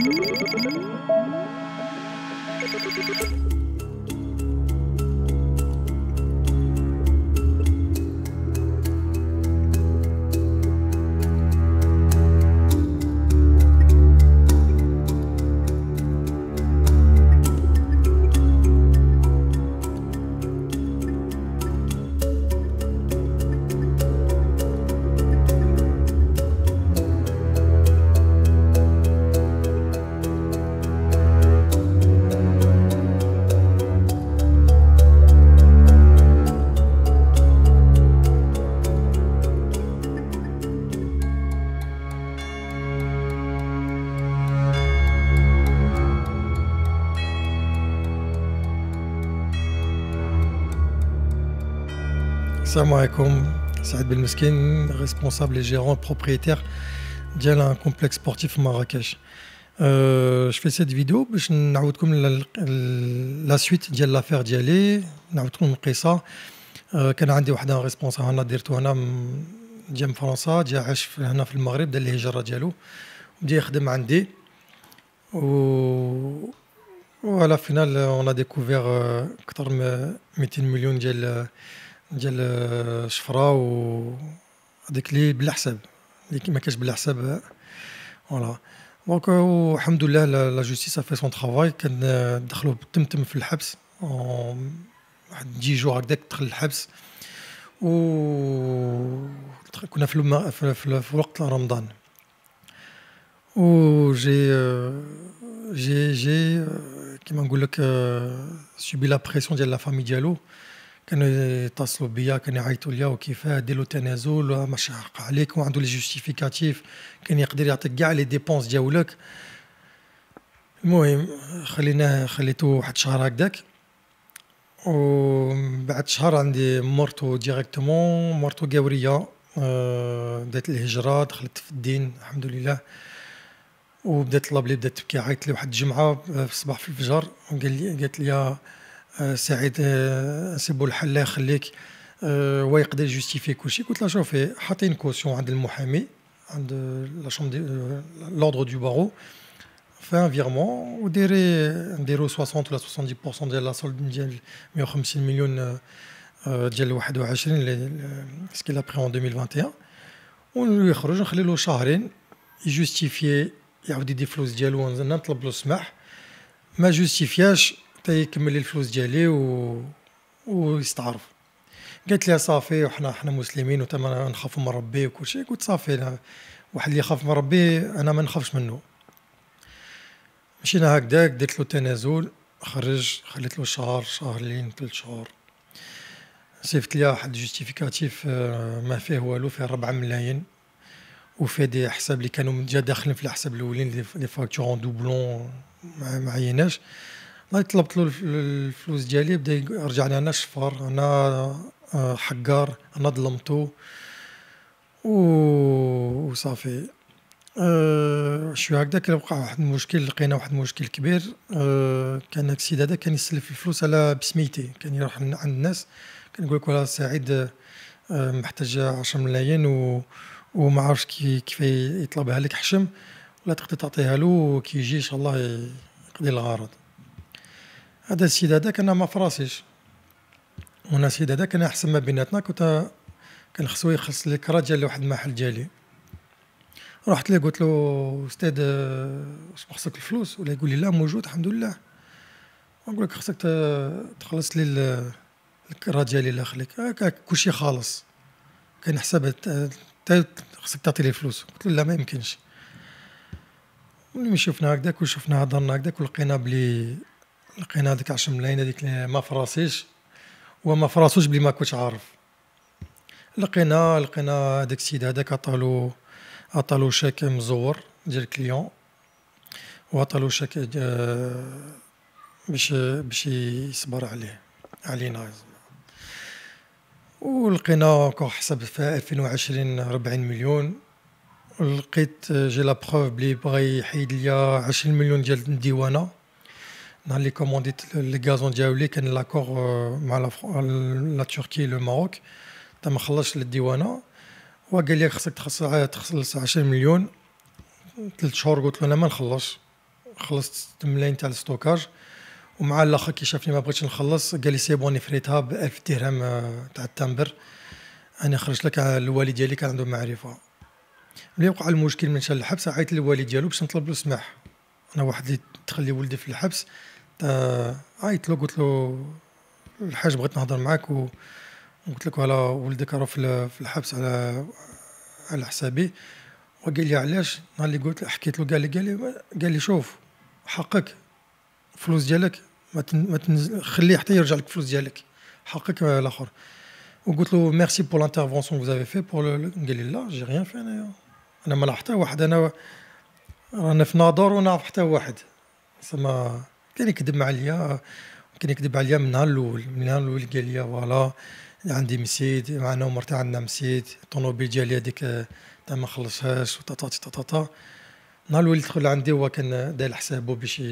Thank you. Salam alaikum, Saïd Belmeskin, responsable et gérant propriétaire d'un complexe sportif Marrakech. Euh, je fais cette vidéo pour vous la, la, suite de l'affaire d'Yale, pour vous montrer ça. كان عندي واحد ريسبونسابل هنا هنا جا عاش هنا في المغرب يخدم 200 millions ديال ديال الشفرة آه، و هذيك اللي بلا حساب اللي ما كاش بلا حساب فوالا دونك الحمد لله لا جوستيس في سون ترافاي كندخلوه بالتمتم في الحبس آه، واحد جي جو هكذاك دخل الحبس و كنا في, الم... في, في, في وقت رمضان و جي جي جي كيما نقول لك سوبي لا بريسيون ديال لا فامي ديالو كانوا يتصلوا بيا كانوا يعيطوا ليا وكيف دير له تنازل مش حق عليك وعنده لي جوستيفيكاتيف كان يقدر يعطيك كاع لي ديبونس دياولك المهم خليناه خليته واحد شهر هكذاك بعد شهر عندي مرتو ديريكتومون مرتو قاورية آه، بدات الهجرة دخلت في الدين الحمد لله وبدات لي بدات تبكي عيطت لي واحد الجمعة آه، في الصباح في الفجر وقال لي قالت لي Euh, euh, c'est asib el halla khallik euh, ou il justifier tout il a mis une caution auprès du avocat auprès de la l'ordre du barreau un virement de 60 ou 70% de la solde de 150 millions de 2021 ce qu'il a pris en 2021 on lui a on lui laisse deux mois il justifie il audi des flous dialo on va demander le smah ma justifie حتى يكمل لي الفلوس ديالي و... ويستعرف قالت لي صافي وحنا حنا مسلمين وتما نخافوا من ربي وكل شيء قلت صافي انا واحد اللي يخاف من ربي انا ما نخافش منه مشينا هكذاك درت له تنازل خرج خليت له شهر شهرين ثلاث شهور صيفط لي واحد جوستيفيكاتيف آه، ما فيه والو فيه 4 ملايين وفيه دي حساب اللي كانوا ديجا داخلين في الحساب الاولين لي فاكتور اون دوبلون ما عيناش طلبت له الفلوس ديالي بدا يرجع لي انا شفار انا آه، حقار انا ظلمته وصافي أه شو هكذا كان وقع واحد المشكل لقينا واحد المشكل كبير أه كان هذاك السيد هذا كان يسلف الفلوس على بسميتي كان يروح عند الناس كان يقول لك والله سعيد آه، محتاج 10 ملايين و وما عرفش كي كيف يطلبها لك حشم ولا تقدر تعطيها له كيجي ان شاء الله يقضي الغرض هذا السيد هذا انا ما فراسيش وانا السيد هذا انا احسن ما بيناتنا كنت كان خصو يخلص لي كراجة لواحد المحل جالي رحت ليه قلت له استاذ واش خصك الفلوس ولا يقول لي لا موجود الحمد لله نقول لك خصك تخلص لي الكراجة اللي الله آه، هكاك كلشي خالص كان حساب خصك تعطي لي فلوس قلت له لا ما يمكنش ملي شفنا هكذاك وشفنا هضرنا هكذاك ولقينا بلي لقينا هذيك 10 ملايين هذيك ما فراسيش وما فراسوش بلي ما كنتش عارف لقينا لقينا هذاك السيد هذاك عطالو عطالو شاك مزور ديال كليون وعطالو شاك آه، باش باش يصبر عليه علينا ولقينا كون حسب في 2020 40 مليون لقيت آه، جي لا بروف بلي بغى يحيد ليا 20 مليون ديال الديوانه dans les les نهار اللي كومونديت لي غازون دياولي la لاكور مع لا فرو... لا تركي لو ماروك حتى ما خلصش للديوانه وقال لي خصك تخصص تخلص 10 مليون ثلاث شهور قلت له انا ما نخلصش خلصت 6 ملايين تاع الستوكاج ومع الاخر كي شافني ما بغيتش نخلص قال لي سي بوني فريتها ب 1000 درهم تاع التمبر انا خرجت لك الوالد ديالي كان عنده معرفه ملي وقع المشكل من شان الحبس عيط للوالد ديالو باش نطلب له السماح انا واحد اللي تخلي ولدي في الحبس حتى آه، آه، عيط له قلت له الحاج بغيت نهضر معاك و... وقلت لك على ولدك راه في الحبس على على حسابي وقال لي علاش نهار اللي قلت حكيت له قال لي قال لي قال لي شوف حقك فلوس ديالك ما ما تنزل خليه حتى يرجع لك فلوس ديالك حقك الاخر وقلت له ميرسي بور لانترفونسيون فوز زافي في بور قال لي لا جي ريان في انايا انا ما حتى واحد انا رانا في ناظور ونعرف حتى واحد سما كان يكذب عليا كان يكذب عليا من نهار الاول من نهار الاول قال لي فوالا عندي مسيد معنا تاع عندنا مسيد الطوموبيل ديالي هذيك تاع ما خلصهاش وطاطا طاطا نهار الاول دخل عندي هو كان داير حسابه باش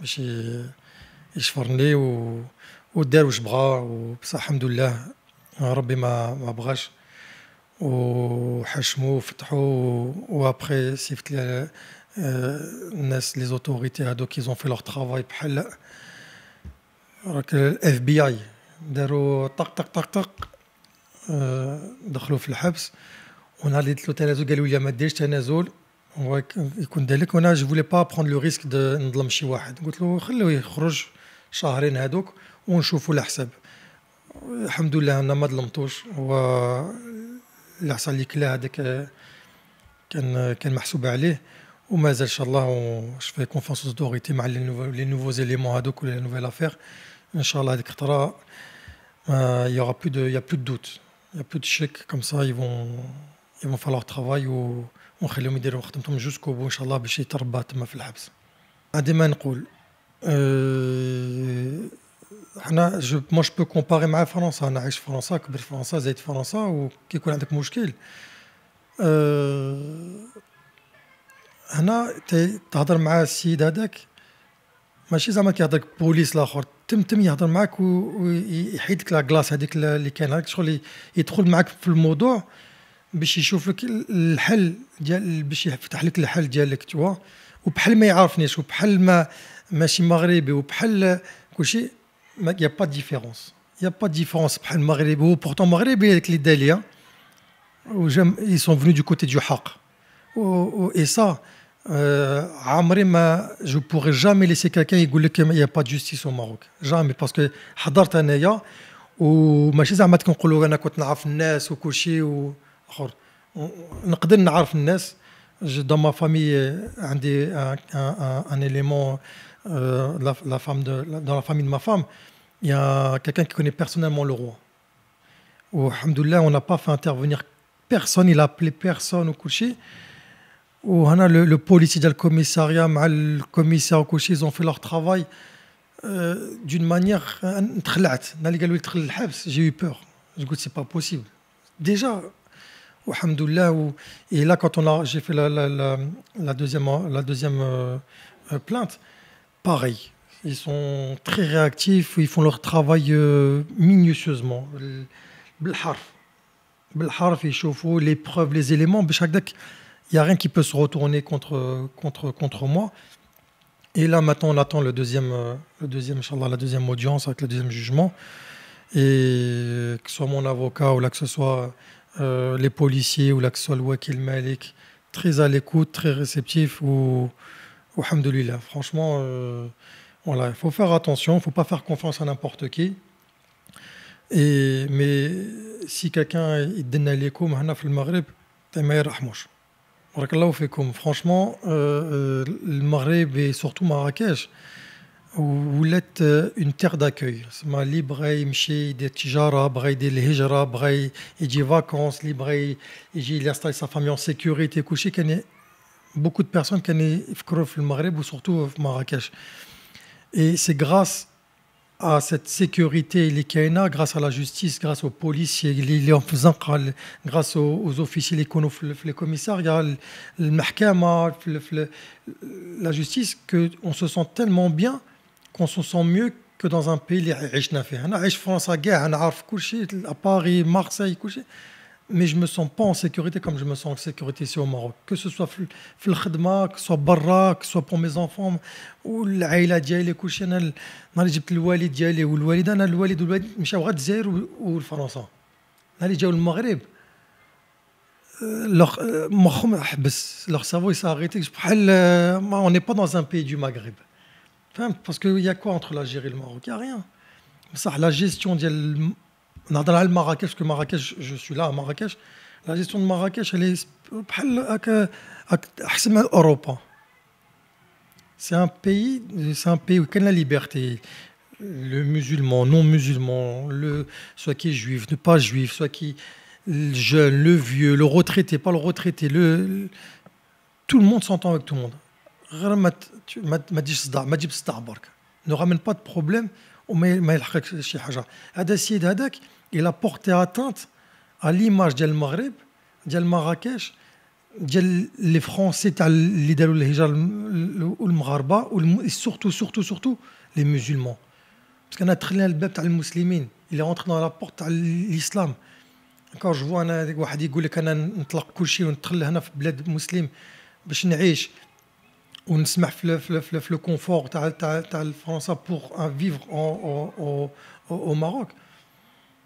باش يشفرني و ودار واش بغا وبصح الحمد لله ربي ما ما بغاش وحشمو وفتحو وابخي سيفت الناس لي زوتوريتي هادوك كي زون في leur travail بحال راك الاف بي اي داروا طق طق طق طق دخلوا في الحبس ونهار اللي درت له تنازل قالوا لي ما ديرش تنازل هو يكون ذلك وانا جو فولي با بروند لو ريسك نظلم شي واحد قلت له خلوه يخرج شهرين هادوك ونشوفوا الحساب الحمد لله انا ما ظلمتوش هو العصا لي كلا هذاك كان كان محسوب عليه Mais je fais confiance aux autorités, mais les, nouveaux, éléments nouveaux éléments, les nouvelles affaires, Inch'Allah, euh, il n'y aura plus de, y a plus de doute. Il n'y a plus de chèques comme ça, ils vont, vont faire leur travail ou on jusqu'au bout, Inch'Allah, euh, Moi, je peux comparer ma France, France, France, هنا تهضر مع السيد هذاك ماشي زعما كيهضر بوليس لاخر تم تم يهضر معك ويحيد لك لاكلاس هذيك اللي كان هذاك شغل يدخل معك في الموضوع باش يشوف لك الحل ديال باش يفتح لك الحل ديالك توا وبحال ما يعرفنيش وبحال ما ماشي مغربي وبحال كلشي ما يا با ديفيرونس يا با ديفيرونس بحال مغربي وبورتون بورتون مغربي هذيك اللي داليا وجم اي سون فوني دو كوتي دو حق و, و اي سا Euh, je ne pourrais jamais laisser quelqu'un qui qu'il n'y a pas de justice au Maroc jamais parce que et je ne pas les Kouchi les dans ma famille euh, un élément euh, dans la famille de ma femme il y a quelqu'un qui connaît personnellement le roi et Alhamdoulilah on n'a pas fait intervenir personne, il n'a appelé personne au Kouchi où le, policier le commissariat, mal le commissaire au ils ont fait leur travail euh, d'une manière euh, très j'ai eu peur. Je me c'est pas possible. Déjà, et là, quand j'ai fait la, deuxième, la deuxième euh, plainte, pareil. Ils sont très réactifs, ils font leur travail minutieusement. Ils chauffent Les preuves, les éléments, chaque il n'y a rien qui peut se retourner contre, contre, contre moi. Et là, maintenant, on attend le deuxième, euh, le deuxième, la deuxième audience avec le deuxième jugement. Et que ce soit mon avocat ou là que ce soit euh, les policiers ou là que ce soit le Wakil Malik, très à l'écoute, très réceptif ou, ou Franchement, euh, voilà, il faut faire attention, il ne faut pas faire confiance à n'importe qui. Et, mais si quelqu'un donne l'écho, le Maghreb, t'es meilleur Franchement, euh, euh, le Maghreb et surtout Marrakech, vous êtes euh, une terre d'accueil. Libre, il des tijara, des hijra, et des vacances, libre, j'ai installe sa famille en sécurité, couché. Beaucoup de personnes qui ont le Maghreb ou surtout Marrakech. Et c'est grâce à cette sécurité likaina grâce à la justice, grâce aux policiers, grâce aux, officiers, les, le la justice, on se sent tellement bien qu'on se sent mieux que dans un pays où on a انا عايش france France كل شيء à Paris, Marseille mais je ne me sens pas en sécurité comme je me sens en sécurité ici au Maroc. Que ce soit Flachdma, que ce soit Barra, que ce soit pour mes enfants, ou l'Aïla Djaïle Kouchen, dans l'Égypte, le Walid Djaïle, ou le Walid, dans le Walid, le Walid, le ou le France. Dans l'Égypte, le Maghreb. Euh, euh, ah, leur cerveau s'est arrêté. Euh, on n'est pas dans un pays du Maghreb. Parce qu'il y a quoi entre l'Algérie et le Maroc Il n'y a rien. La gestion du Marrakech, Marrakech, je suis là à Marrakech. La gestion de Marrakech, elle est C'est un pays, c'est un pays où il y a la liberté. Le musulman, non musulman, le soit qui est juif, ne pas juif, soit qui le jeune, le vieux, le retraité, pas le retraité, le, tout le monde s'entend avec tout le monde. Ne ramène pas de problème. Mais mais il a porté atteinte à l'image d'El Maghreb, d'El Marrakech, les Français, l'idée de l'Hijal, le Mgharba, et surtout, surtout, surtout, les musulmans. Parce qu'on a traîné le bête à musulmans, il est rentré dans la porte à l'islam. Quand je vois un gars qui dit qu'on a un tlaq kouchi, on traîne dans le bled musulman, pour qu'on vive, on se met le confort de la France pour hein, vivre au Maroc.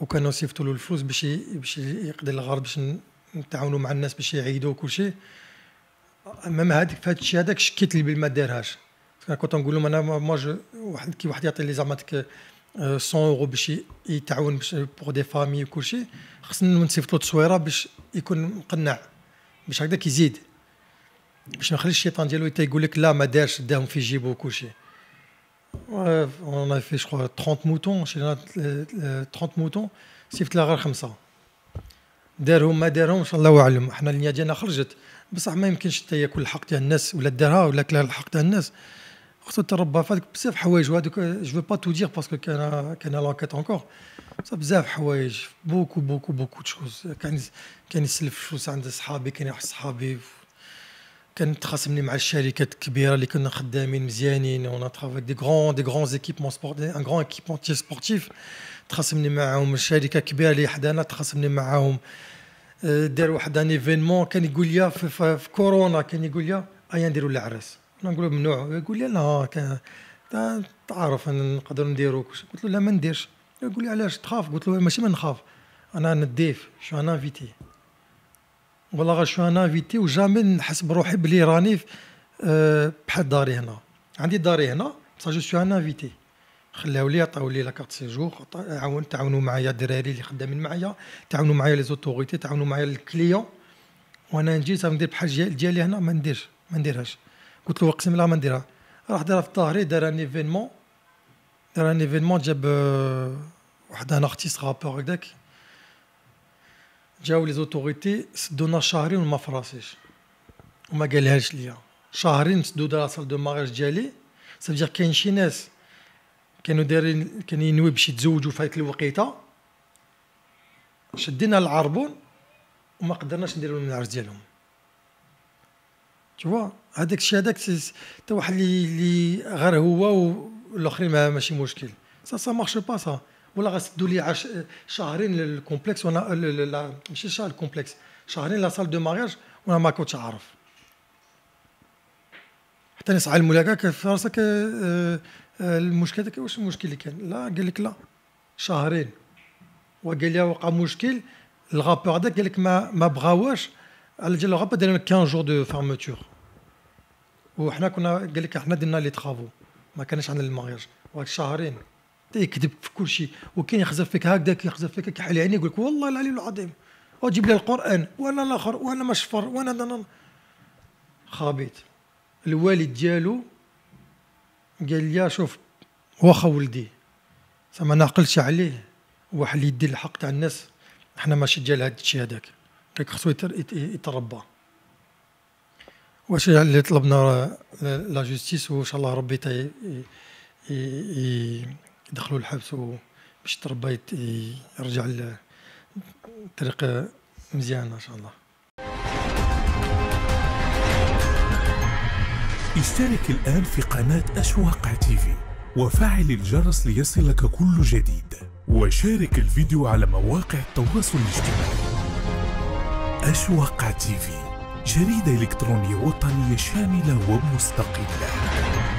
وكانوا يصيفطوا له الفلوس باش باش يقضي الغرض باش نتعاونوا مع الناس باش يعيدوا كل شيء امام هذاك في الشيء هذاك شكيت اللي ما دارهاش كنت نقول لهم انا مو واحد كي واحد يعطي لي زعما 100 يورو آه، باش يتعاون باش بوغ دي فامي وكل شيء خصنا نصيفط تصويره باش يكون مقنع باش هكذا يزيد باش ما نخليش الشيطان ديالو يقول لك لا ما دارش داهم في جيبه وكل شيء Ouais, on a fait, je crois, 30 moutons. Chez 30 moutons, سيفت لها غير خمسه دارهم ما دارهم ان شاء الله اعلم احنا النيه ديالنا خرجت بصح ما يمكنش حتى ياكل الحق تاع الناس ولا دارها ولا كلا الحق تاع الناس خصو تربى فهادوك بزاف حوايج وهادوك جو فو با تو دير باسكو كان كان لانكيت اونكور بصح بزاف حوايج بوكو بوكو بوكو تشوز كان كان يسلف شوز عند صحابي كان يروح صحابي كان خاصمني مع الشركات الكبيره اللي كنا خدامين مزيانين ونا ترافاي دي غران دي غران زيكيبمون سبورت ان غران تي سبورتيف تخاصمني معاهم الشركه كبيره اللي حدانا تخاصمني معاهم آه، دار واحد ان ايفينمون كان يقول لي في, في, في كورونا كان يقول لي ايا نديروا العرس انا نقول له ممنوع يقول لي لا تعرف انا نقدر نديرو قلت له لا ما نديرش يقول لي علاش تخاف قلت له ماشي ما نخاف انا نديف شو انا انفيتي ولا غا شو ان انفيتي وجامي نحس بروحي بلي راني آه، بحال داري هنا عندي داري هنا بصح جو سو ان انفيتي خلاو لي عطاو لي لاكارت سيجور عاون تعاونوا معايا الدراري اللي خدامين معايا تعاونوا معايا لي زوتوريتي تعاونوا معايا الكليون وانا نجي ندير بحال ديالي هنا ما نديرش ما نديرهاش قلت له اقسم بالله ما نديرها راح دارها في الطاهري دار ان ايفينمون دار ان ايفينمون جاب آه، واحد ان ارتيست رابور هكذاك جاو لي زوتوريتي سدونا شهرين وما فراسيش وما قالهاش ليا شهرين سدو دار سال دو ماريج ديالي سافدير كاين شي ناس كانوا دايرين كان ينوي باش يتزوجوا في هذيك الوقيته شدينا العربون وما قدرناش نديرو لهم العرس ديالهم توا هذاك الشيء هذاك تا واحد اللي غير هو والاخرين ماشي مشكل سا سا مارش با سا ولا غسدوا لي شهرين للكومبلكس وانا ماشي شهر الكومبلكس شهرين لا سال دو مارياج وانا ما كنتش عارف حتى نسعى الملاكا في راسك آه، آه، المشكل واش المشكل اللي كان لا قال لك لا شهرين وقال لي وقع مشكل الغابور هذاك قال لك ما ما بغاوش على جال الغابور دار 15 جور دو فارمتور وحنا كنا قال لك حنا درنا لي ترافو ما كانش عندنا المارياج واحد شهرين تيكذب في كل شيء وكاين يخزف فيك هكذا كيخزف فيك كيحل عينيه يقول لك والله العلي العظيم وجيب لي القران وانا الاخر وانا ما شفر وانا دنن. خابط الوالد ديالو قال لي شوف واخا ولدي زعما ناقلش عليه واحد اللي يدي الحق تاع الناس حنا ماشي ديال هاد الشيء هذاك لك خصو يتربى واش اللي طلبنا لا جوستيس وان شاء الله ربي تي يدخلوا الحبس باش تربى يرجع للطريقه مزيانه ان شاء الله اشترك الآن في قناة أشواق تيفي وفعل الجرس ليصلك كل جديد وشارك الفيديو على مواقع التواصل الاجتماعي أشواق تيفي جريدة إلكترونية وطنية شاملة ومستقلة